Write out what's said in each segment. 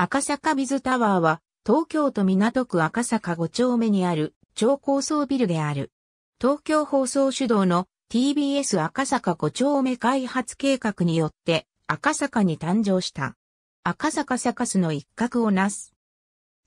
赤坂ビズタワーは、東京都港区赤坂5丁目にある超高層ビルである。東京放送主導の TBS 赤坂5丁目開発計画によって赤坂に誕生した。赤坂サカスの一角をなす。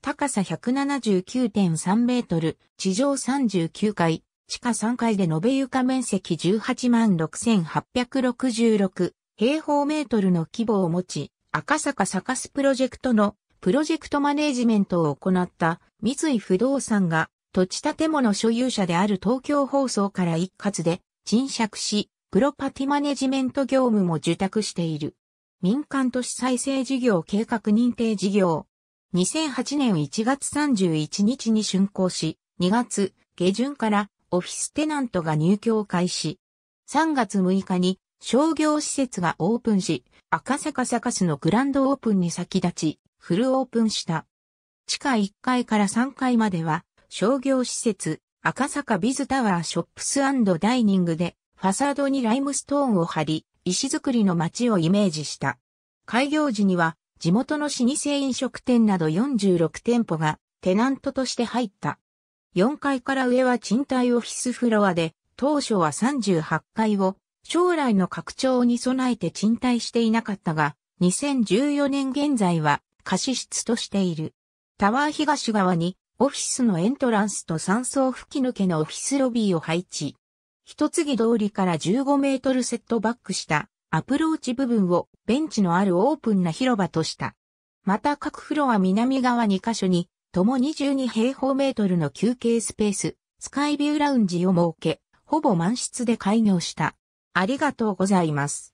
高さ179.3メートル、地上39階、地下3階で延べ床面積18万6866平方メートルの規模を持ち、赤坂サカスプロジェクトのプロジェクトマネージメントを行った三井不動産が土地建物所有者である東京放送から一括で賃借し、プロパティマネジメント業務も受託している。民間都市再生事業計画認定事業。2008年1月31日に竣工し、2月下旬からオフィステナントが入居を開始。3月6日に商業施設がオープンし、赤坂サカスのグランドオープンに先立ち、フルオープンした。地下1階から3階までは、商業施設、赤坂ビズタワーショップスダイニングで、ファサードにライムストーンを貼り、石造りの街をイメージした。開業時には、地元の老舗飲食店など46店舗が、テナントとして入った。4階から上は賃貸オフィスフロアで、当初は38階を将来の拡張に備えて賃貸していなかったが、2014年現在は貸し室としている。タワー東側にオフィスのエントランスと3層吹き抜けのオフィスロビーを配置。一継ぎ通りから15メートルセットバックしたアプローチ部分をベンチのあるオープンな広場とした。また各フロア南側2カ所に、とも22平方メートルの休憩スペース、スカイビューラウンジを設け、ほぼ満室で開業した。ありがとうございます。